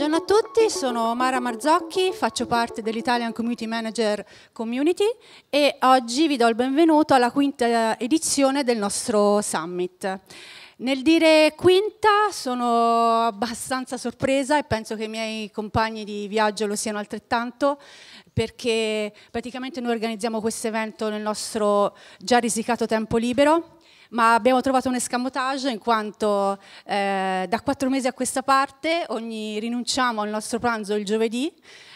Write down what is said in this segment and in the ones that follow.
Buongiorno a tutti, sono Mara Marzocchi, faccio parte dell'Italian Community Manager Community e oggi vi do il benvenuto alla quinta edizione del nostro summit. Nel dire quinta sono abbastanza sorpresa e penso che i miei compagni di viaggio lo siano altrettanto perché praticamente noi organizziamo questo evento nel nostro già risicato tempo libero ma abbiamo trovato un escamotage in quanto eh, da quattro mesi a questa parte ogni, rinunciamo al nostro pranzo il giovedì,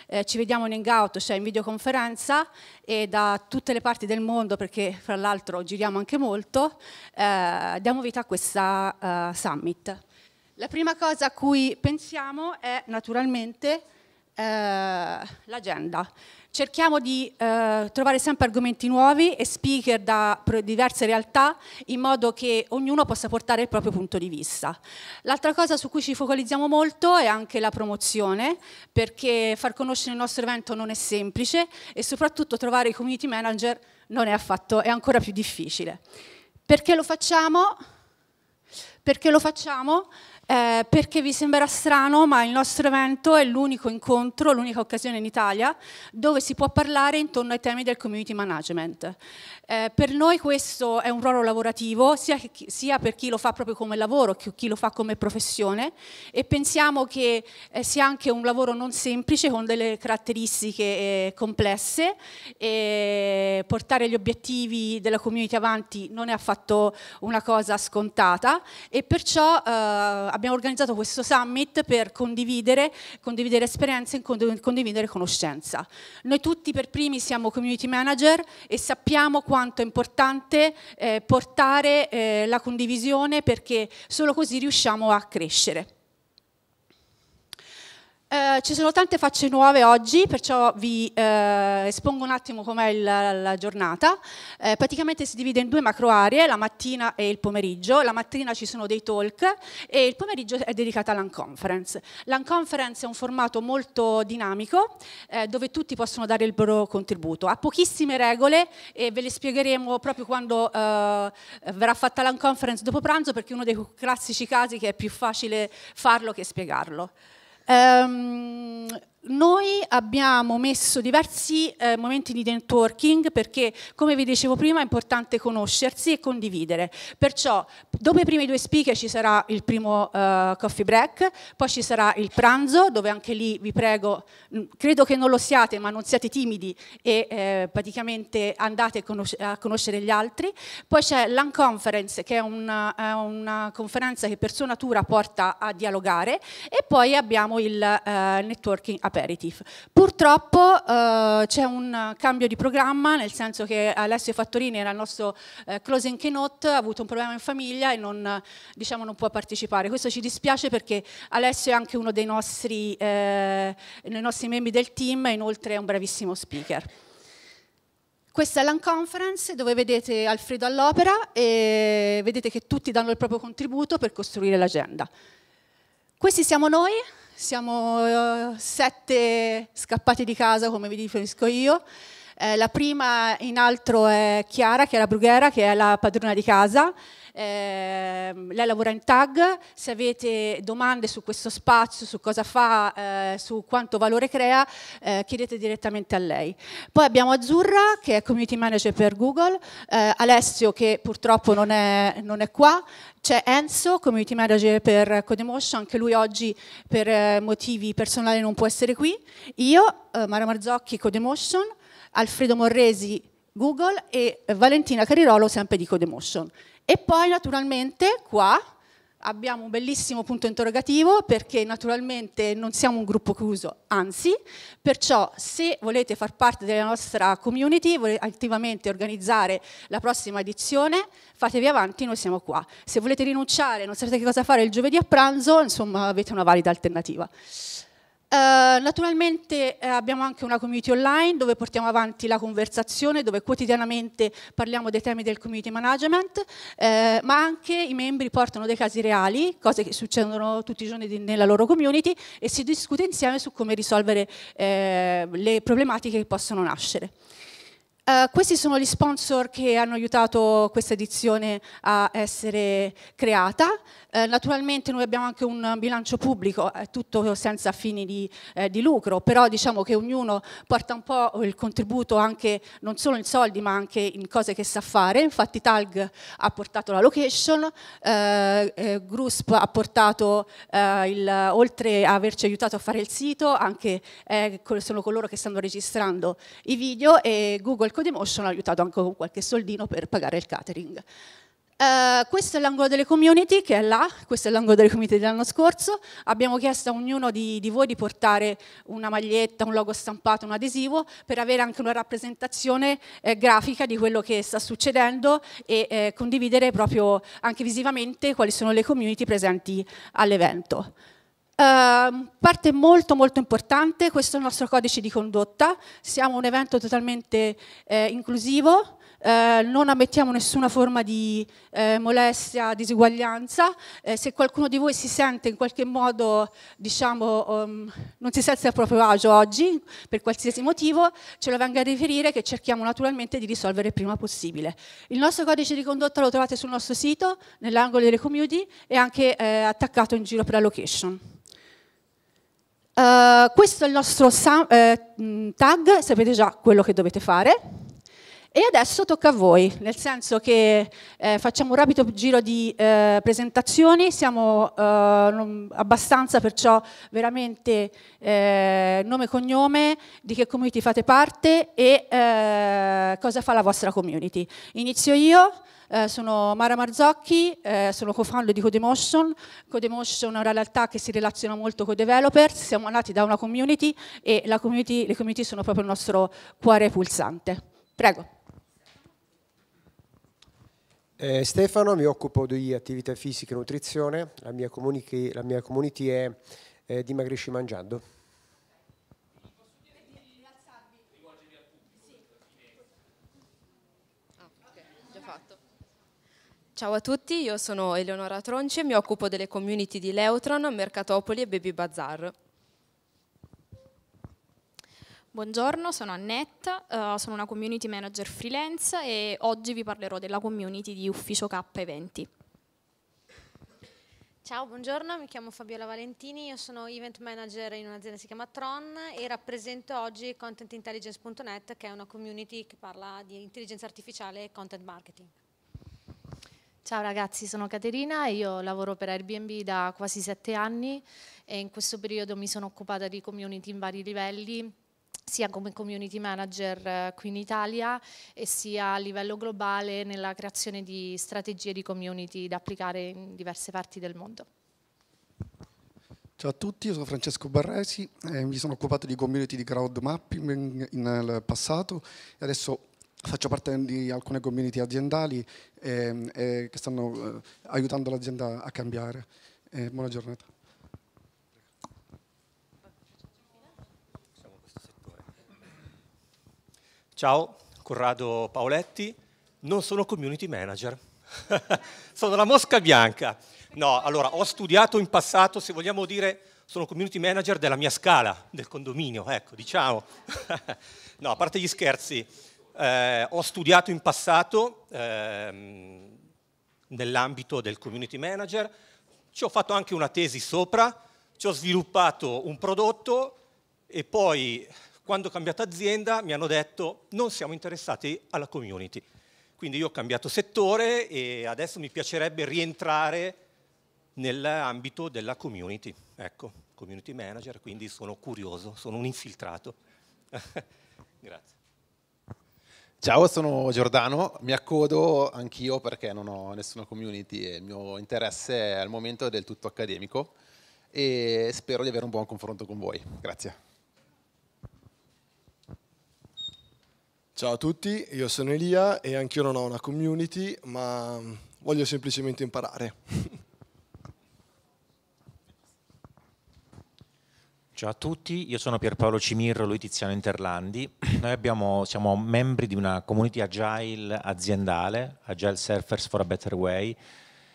eh, ci vediamo in hangout, cioè in videoconferenza e da tutte le parti del mondo, perché fra l'altro giriamo anche molto, eh, diamo vita a questa eh, summit. La prima cosa a cui pensiamo è naturalmente eh, l'agenda. Cerchiamo di eh, trovare sempre argomenti nuovi e speaker da diverse realtà in modo che ognuno possa portare il proprio punto di vista. L'altra cosa su cui ci focalizziamo molto è anche la promozione, perché far conoscere il nostro evento non è semplice e soprattutto trovare i community manager non è affatto, è ancora più difficile. Perché lo facciamo? Perché lo facciamo? Eh, perché vi sembrerà strano, ma il nostro evento è l'unico incontro, l'unica occasione in Italia dove si può parlare intorno ai temi del community management. Eh, per noi questo è un ruolo lavorativo, sia, che, sia, per chi lo fa proprio come lavoro che chi lo fa come professione e pensiamo che eh, sia anche un lavoro non semplice con delle caratteristiche eh, complesse e portare gli obiettivi della community avanti non è affatto una cosa scontata e perciò eh, abbiamo organizzato questo summit per condividere, condividere esperienze e condividere conoscenza. Noi tutti per primi siamo community manager e sappiamo quanto è importante eh, portare eh, la condivisione perché solo così riusciamo a crescere. Eh, ci sono tante facce nuove oggi, perciò vi eh, espongo un attimo com'è la, la giornata. Eh, praticamente si divide in due macro aree, la mattina e il pomeriggio. La mattina ci sono dei talk e il pomeriggio è dedicata all'unconference. L'unconference è un formato molto dinamico eh, dove tutti possono dare il loro contributo. Ha pochissime regole e ve le spiegheremo proprio quando eh, verrà fatta l'unconference dopo pranzo perché è uno dei classici casi che è più facile farlo che spiegarlo. Um, Noi abbiamo messo diversi eh, momenti di networking perché, come vi dicevo prima, è importante conoscersi e condividere. Perciò, dopo i primi due speaker ci sarà il primo eh, coffee break, poi ci sarà il pranzo, dove anche lì vi prego, mm, credo che non lo siate, ma non siate timidi e eh, praticamente andate a, conoscere gli altri. Poi c'è l'unconference, che è una, è una, conferenza che per sua natura porta a dialogare, e poi abbiamo il eh, networking aperto aperitif. Purtroppo eh, c'è un cambio di programma, nel senso che Alessio Fattorini era il nostro eh, closing keynote, ha avuto un problema in famiglia e non, diciamo, non, può partecipare. Questo ci dispiace perché Alessio è anche uno dei nostri, eh, dei nostri membri del team e inoltre è un bravissimo speaker. Questa è l'Unconference dove vedete Alfredo all'opera e vedete che tutti danno il proprio contributo per costruire l'agenda. Questi siamo noi, siamo eh, sette scappati di casa, come vi riferisco io. Eh, la prima in altro è Chiara, Chiara Brughera, che è la padrona di casa eh, lei lavora in tag, se avete domande su questo spazio, su cosa fa, eh, su quanto valore crea, eh, chiedete direttamente a lei. Poi abbiamo Azzurra che è community manager per Google, eh, Alessio che purtroppo non è, non è qua, c'è Enzo, community manager per Codemotion, anche lui oggi per eh, motivi personali non può essere qui, io, eh, Mara Marzocchi, Codemotion, Alfredo Morresi, Google e Valentina Carirolo sempre di Codemotion. E poi naturalmente qua abbiamo un bellissimo punto interrogativo perché naturalmente non siamo un gruppo chiuso, anzi, perciò se volete far parte della nostra community, volete attivamente organizzare la prossima edizione, fatevi avanti, noi siamo qua. Se volete rinunciare, non sapete che cosa fare il giovedì a pranzo, insomma avete una valida alternativa. Eh, naturalmente eh, abbiamo anche una community online dove portiamo avanti la conversazione, dove quotidianamente parliamo dei temi del community management, eh, ma anche i membri portano dei casi reali, cose che succedono tutti i giorni di, nella loro community e si discute insieme su come risolvere eh, le problematiche che possono nascere. Uh, questi sono gli sponsor che hanno aiutato questa edizione a essere creata. Uh, naturalmente noi abbiamo anche un bilancio pubblico, è tutto senza fini di, eh, di, lucro, però diciamo che ognuno porta un po' il contributo anche non solo in soldi ma anche in cose che sa fare. Infatti Talg ha portato la location, eh, eh, Grusp ha portato, eh, il, oltre a averci aiutato a fare il sito, anche sono coloro che stanno registrando i video e Google Circo di Motion, ho aiutato anche con qualche soldino per pagare il catering. Uh, questo è l'angolo delle community che è là, questo è l'angolo delle community dell'anno scorso, abbiamo chiesto a ognuno di, di, voi di portare una maglietta, un logo stampato, un adesivo per avere anche una rappresentazione eh, grafica di quello che sta succedendo e eh, condividere proprio anche visivamente quali sono le community presenti all'evento. Ehm, parte molto molto importante, questo è il nostro codice di condotta, siamo un evento totalmente eh, inclusivo, eh, non ammettiamo nessuna forma di eh, molestia, disuguaglianza. Eh, se qualcuno di voi si sente in qualche modo, diciamo, um, non si sente a proprio agio oggi, per qualsiasi motivo, ce lo venga a riferire che cerchiamo naturalmente di risolvere il prima possibile. Il nostro codice di condotta lo trovate sul nostro sito, nell'angolo delle community e anche eh, attaccato in giro per la location. Uh, questo è il nostro eh, mm, tag, sapete già quello che dovete fare. E adesso tocca a voi, nel senso che eh, facciamo un rapido giro di eh, presentazioni, siamo eh, abbastanza perciò veramente eh, nome e cognome, di che community fate parte e cosa fa la vostra community. Inizio io, eh, sono Mara Marzocchi, eh, sono co-founder di Codemotion. Codemotion è una realtà che si relaziona molto con i developers, siamo nati da una community e community, le community sono proprio il nostro cuore pulsante. Prego. Eh, Stefano, mi occupo di attività fisica e nutrizione, la mia community, la mia community è eh, Dimagrisci Mangiando. Ciao a tutti, io sono Eleonora Tronci e mi occupo delle community di Leutron, Mercatopoli e Baby Bazaar. Buongiorno, sono Annette, eh, sono una community manager freelance e oggi vi parlerò della community di Ufficio K Eventi. Ciao, buongiorno, mi chiamo Fabiola Valentini, io sono event manager in un'azienda che si chiama Tron e rappresento oggi contentintelligence.net che è una community che parla di intelligenza artificiale e content marketing. Ciao ragazzi, sono Caterina e io lavoro per Airbnb da quasi sette anni e in questo periodo mi sono occupata di community in vari livelli, sia come community manager eh, qui in Italia e sia a livello globale nella creazione di strategie di community da applicare in diverse parti del mondo. Ciao a tutti, io sono Francesco Barresi, e eh, mi sono occupato di community di crowd mapping nel passato e adesso faccio parte di alcune community aziendali eh, eh, che stanno eh, aiutando l'azienda a cambiare. Eh, buona giornata. Ciao, Corrado Paoletti, non sono community manager, sono la mosca bianca. No, allora, ho studiato in passato, se vogliamo dire, sono community manager della mia scala, del condominio, ecco, diciamo. no, a parte gli scherzi, eh, ho studiato in passato ehm, nell'ambito del community manager, ci ho fatto anche una tesi sopra, ci ho sviluppato un prodotto e poi quando ho cambiato azienda mi hanno detto non siamo interessati alla community. Quindi io ho cambiato settore e adesso mi piacerebbe rientrare nell'ambito della community. Ecco, community manager, quindi sono curioso, sono un infiltrato. Grazie. Ciao, sono Giordano, mi accodo anch'io perché non ho nessuna community e il mio interesse è, al momento è del tutto accademico e spero di avere un buon confronto con voi. Grazie. Ciao a tutti, io sono Elia e anch'io non ho una community, ma voglio semplicemente imparare. Ciao a tutti, io sono Pierpaolo Cimirro, lui Tiziano Interlandi. Noi abbiamo, siamo membri di una community agile aziendale, Agile Surfers for a Better Way,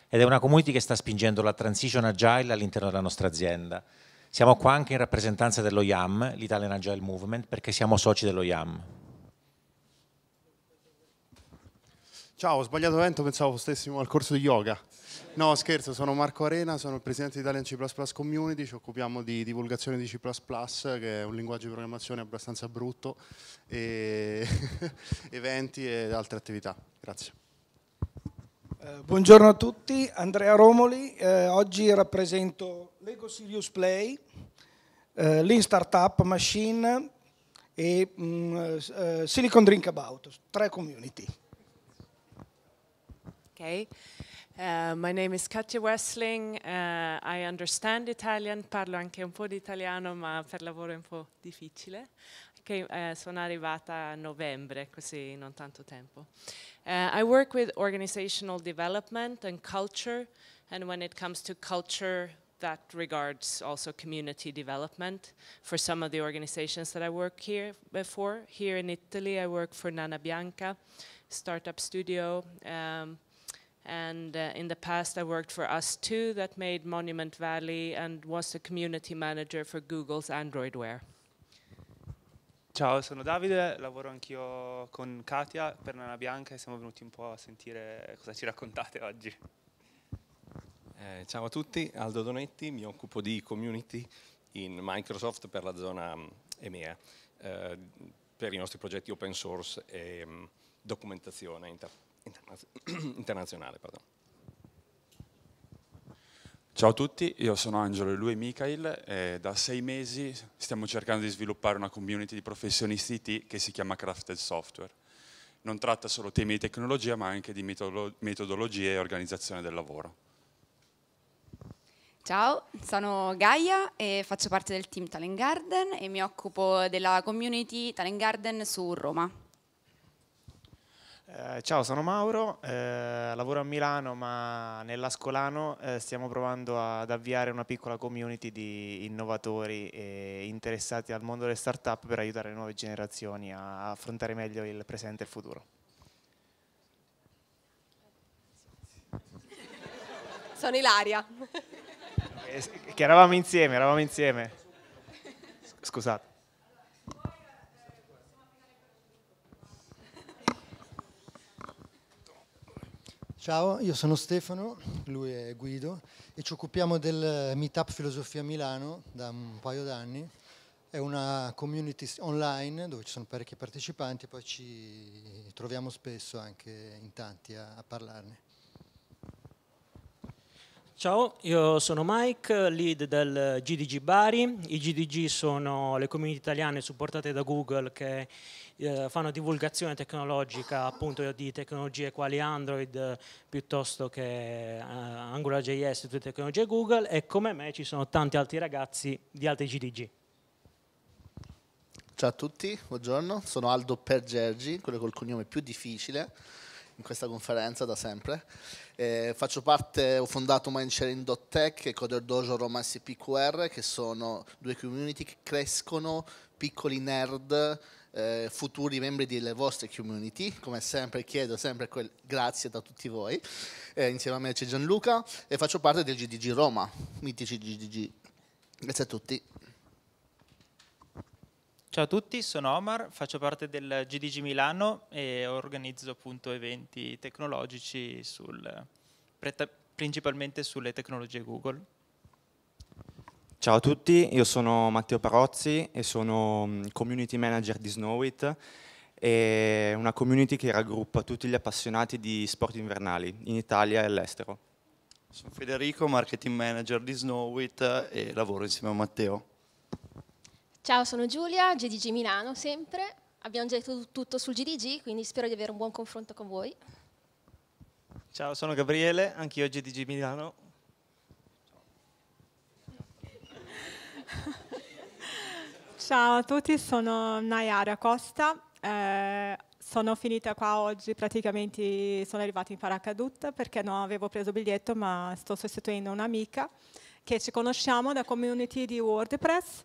ed è una community che sta spingendo la transition agile all'interno della nostra azienda. Siamo qua anche in rappresentanza dello IAM, l'Italian Agile Movement, perché siamo soci dello IAM, Ciao, ho sbagliato evento, pensavo stessimo al corso di yoga. No, scherzo, sono Marco Arena, sono il presidente di Italian C++ Community, ci occupiamo di divulgazione di C++, che è un linguaggio di programmazione abbastanza brutto, e eventi e altre attività. Grazie. Eh, buongiorno a tutti, Andrea Romoli, eh, oggi rappresento Lego Sirius Play, eh, Lean Startup Machine e mh, mm, eh, Silicon Drink About, tre community. Okay. Uh, my name is Katja Wessling. Uh, I understand Italian, parlo anche un po' di italiano, ma per lavoro è un po' difficile. Okay. uh, sono arrivata a novembre, così non tanto tempo. Uh, I work with organizational development and culture, and when it comes to culture, that regards also community development for some of the organizations that I work here before. Here in Italy, I work for Nana Bianca, startup studio. Um, And uh, in the past, I worked for Us2 that made Monument Valley and was a community manager for Google's Android Wear. Ciao, sono Davide, lavoro anch'io con Katia per Nana Bianca e siamo venuti un po' a sentire cosa ci raccontate oggi. Eh, ciao a tutti, Aldo Donetti, mi occupo di community in Microsoft per la zona mm, EMEA, eh, per i nostri progetti open source e um, documentazione interna. internazionale. Pardon. Ciao a tutti, io sono Angelo e lui è Michael e da sei mesi stiamo cercando di sviluppare una community di professionisti IT che si chiama Crafted Software. Non tratta solo temi di tecnologia ma anche di metodologie e organizzazione del lavoro. Ciao, sono Gaia e faccio parte del team Talent Garden e mi occupo della community Talent Garden su Roma. Eh, ciao, sono Mauro, eh, lavoro a Milano ma nell'Ascolano eh, stiamo provando ad avviare una piccola community di innovatori e interessati al mondo delle start-up per aiutare le nuove generazioni a affrontare meglio il presente e il futuro. Sono Ilaria. Eh, che eravamo insieme, eravamo insieme. Scusate. Ciao, io sono Stefano, lui è Guido e ci occupiamo del Meetup Filosofia Milano da un paio d'anni. È una community online dove ci sono parecchi partecipanti e poi ci troviamo spesso anche in tanti a, a parlarne. Ciao, io sono Mike, lead del GDG Bari. I GDG sono le community italiane supportate da Google che eh, fanno divulgazione tecnologica appunto di tecnologie quali Android eh, piuttosto che eh, AngularJS, tutte le tecnologie Google e come me ci sono tanti altri ragazzi di altri GDG. Ciao a tutti, buongiorno, sono Aldo Pergergi, quello col cognome più difficile in questa conferenza da sempre. Eh, faccio parte, ho fondato Mindsharing.tech e Coder Dojo Roma SPQR, che sono due community che crescono, piccoli nerd eh, futuri membri delle vostre community. Come sempre chiedo sempre quel grazie da tutti voi. Eh, insieme a me c'è Gianluca e faccio parte del GDG Roma, mitici GDG. Grazie a tutti. Ciao a tutti, sono Omar, faccio parte del GDG Milano e organizzo appunto eventi tecnologici sul, principalmente sulle tecnologie Google. Ciao a tutti, io sono Matteo Parozzi e sono mm, community manager di Snowit, una community che raggruppa tutti gli appassionati di sport invernali in Italia e all'estero. Sono Federico, marketing manager di Snowit e lavoro insieme a Matteo. Ciao, sono Giulia, GDG Milano sempre. Abbiamo già detto tutto sul GDG, quindi spero di avere un buon confronto con voi. Ciao, sono Gabriele, anch'io GDG Milano, Ciao a tutti, sono Nayara Costa, eh, sono finita qua oggi, praticamente sono arrivata in paracadute perché non avevo preso biglietto ma sto sostituendo un'amica che ci conosciamo da community di WordPress,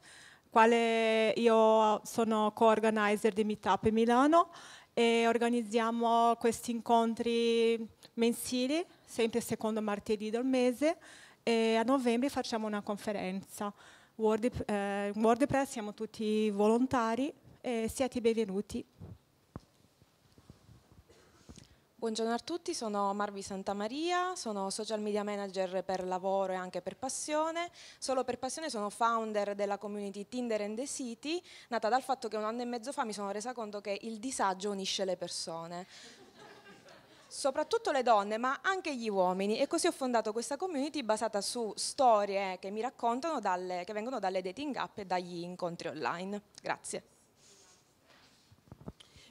quale io sono co-organizer di Meetup Milano e organizziamo questi incontri mensili, sempre secondo martedì del mese e a novembre facciamo una conferenza. WordPress, eh, WordPress siamo tutti volontari e siete benvenuti. Buongiorno a tutti, sono Marvi Santamaria, sono social media manager per lavoro e anche per passione. Solo per passione sono founder della community Tinder and the City, nata dal fatto che un anno e mezzo fa mi sono resa conto che il disagio unisce le persone soprattutto le donne, ma anche gli uomini. E così ho fondato questa community basata su storie che mi raccontano, dalle, che vengono dalle dating app e dagli incontri online. Grazie.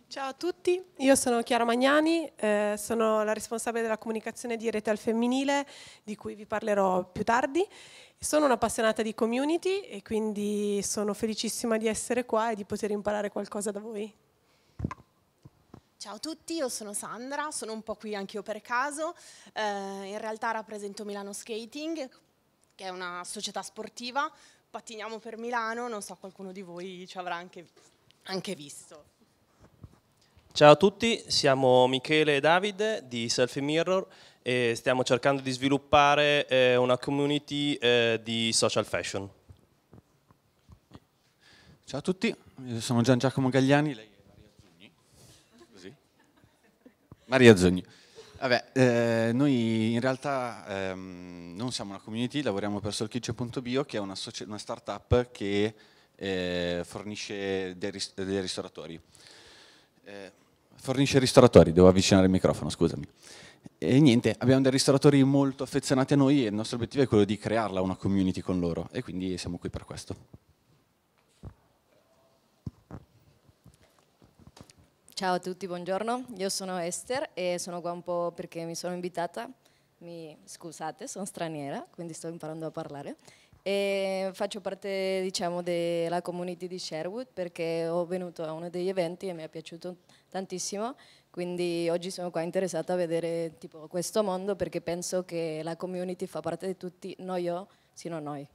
Ciao a tutti, io sono Chiara Magnani, eh, sono la responsabile della comunicazione di Rete al Femminile, di cui vi parlerò più tardi. Sono un'appassionata di community e quindi sono felicissima di essere qua e di poter imparare qualcosa da voi. Ciao a tutti, io sono Sandra, sono un po' qui anche io per caso, eh, in realtà rappresento Milano Skating, che è una società sportiva, pattiniamo per Milano, non so qualcuno di voi ci avrà anche, anche visto. Ciao a tutti, siamo Michele e Davide di Selfie Mirror e stiamo cercando di sviluppare eh, una community eh, di social fashion. Ciao a tutti, io sono Gian Giacomo Gagliani, lei Maria Zogni. Vabbè, eh, noi in realtà ehm, non siamo una community, lavoriamo per solkitchen.bio che è una, una startup che eh, fornisce dei, ris dei ristoratori. Eh, fornisce ristoratori, devo avvicinare il microfono, scusami. E niente, abbiamo dei ristoratori molto affezionati a noi e il nostro obiettivo è quello di crearla una community con loro e quindi siamo qui per questo. Ciao a tutti, buongiorno. Io sono Esther e sono qua un po' perché mi sono invitata. Mi, scusate, sono straniera, quindi sto imparando a parlare. E faccio parte diciamo, della community di Sherwood perché ho venuto a uno degli eventi e mi è piaciuto tantissimo quindi oggi sono qua interessata a vedere tipo, questo mondo perché penso che la community fa parte di tutti, non io, sino noi.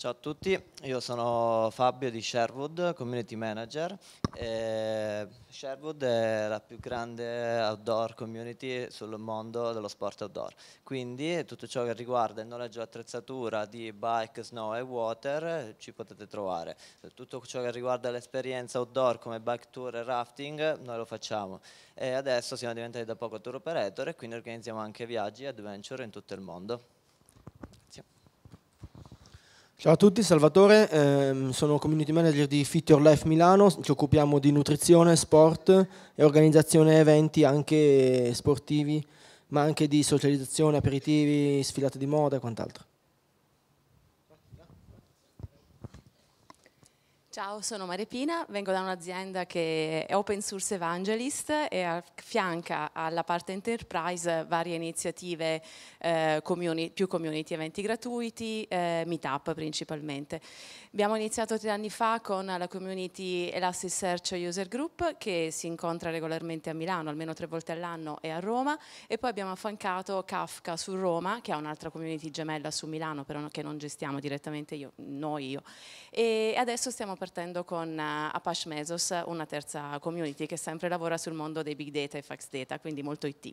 Ciao a tutti, io sono Fabio di Sherwood, Community Manager. E Sherwood è la più grande outdoor community sul mondo dello sport outdoor, quindi tutto ciò che riguarda il noleggio e attrezzatura di bike, snow e water ci potete trovare. Tutto ciò che riguarda l'esperienza outdoor come bike tour e rafting noi lo facciamo e adesso siamo diventati da poco tour operator e quindi organizziamo anche viaggi e adventure in tutto il mondo. Ciao a tutti, Salvatore, ehm, sono community manager di Fit Your Life Milano, ci occupiamo di nutrizione, sport e organizzazione eventi anche sportivi, ma anche di socializzazione, aperitivi, sfilate di moda e quant'altro. Ciao, sono Maria Pina, vengo da un'azienda che è open source evangelist e affianca alla parte enterprise varie iniziative, eh, community, più community eventi gratuiti, eh, meetup principalmente. Abbiamo iniziato tre anni fa con la community Elasticsearch User Group che si incontra regolarmente a Milano, almeno tre volte all'anno e a Roma e poi abbiamo affiancato Kafka su Roma che è un'altra community gemella su Milano però che non gestiamo direttamente io, noi io. E adesso stiamo partendo con eh, Apache Mesos, una terza community che sempre lavora sul mondo dei big data e fax data, quindi molto IT.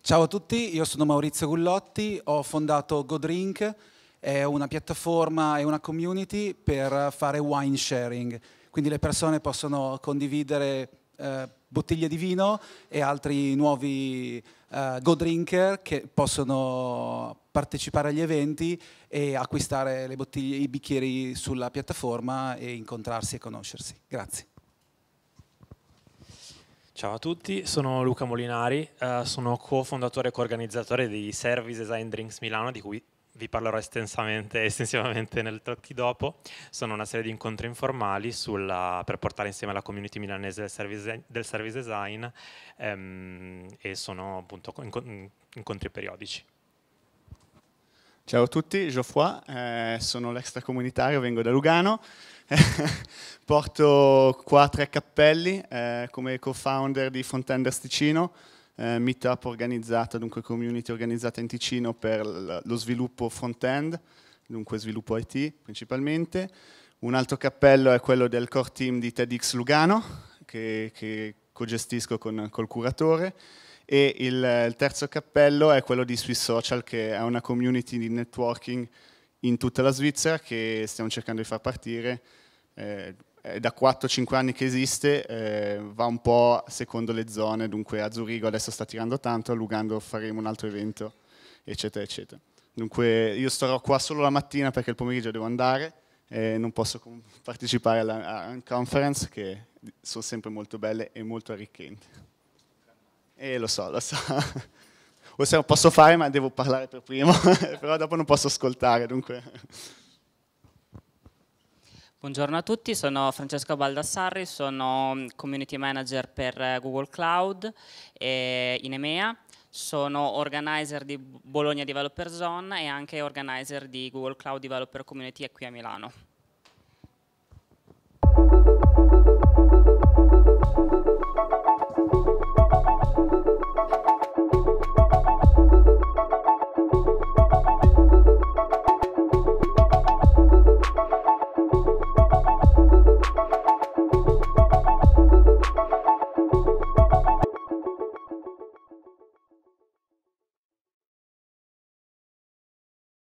Ciao a tutti, io sono Maurizio Gullotti, ho fondato GoDrink, è una piattaforma e una community per fare wine sharing, quindi le persone possono condividere eh, bottiglie di vino e altri nuovi uh, eh, go drinker che possono partecipare agli eventi e acquistare le bottiglie, i bicchieri sulla piattaforma e incontrarsi e conoscersi. Grazie. Ciao a tutti, sono Luca Molinari, uh, sono cofondatore e coorganizzatore di Service Design Drinks Milano, di cui vi parlerò estensivamente nel talk dopo, sono una serie di incontri informali sulla, per portare insieme la community milanese del service, del service design ehm, e sono appunto incontri periodici. Ciao a tutti, Geoffroy, eh, sono l'extracomunitario, vengo da Lugano, porto qua tre cappelli eh, come co-founder di Fontenders Ticino, eh, meetup organizzata, dunque community organizzata in Ticino per lo sviluppo front-end, dunque sviluppo IT principalmente. Un altro cappello è quello del core team di TEDx Lugano, che, che cogestisco con, col curatore. E il, il terzo cappello è quello di Swiss Social, che è una community di networking in tutta la Svizzera che stiamo cercando di far partire. Eh, eh, da 4-5 anni che esiste, eh, va un po' secondo le zone, dunque a Zurigo adesso sta tirando tanto, a Lugano faremo un altro evento, eccetera, eccetera. Dunque io starò qua solo la mattina perché il pomeriggio devo andare, eh, non posso partecipare alla conference che sono sempre molto belle e molto arricchenti. E eh, lo so, lo so. Forse se posso fare, ma devo parlare per primo, però dopo non posso ascoltare, dunque... Buongiorno a tutti, sono Francesco Baldassarri, sono mm, Community Manager per eh, Google Cloud in EMEA, sono organizer di Bologna Developer Zone e anche organizer di Google Cloud Developer Community qui a Milano.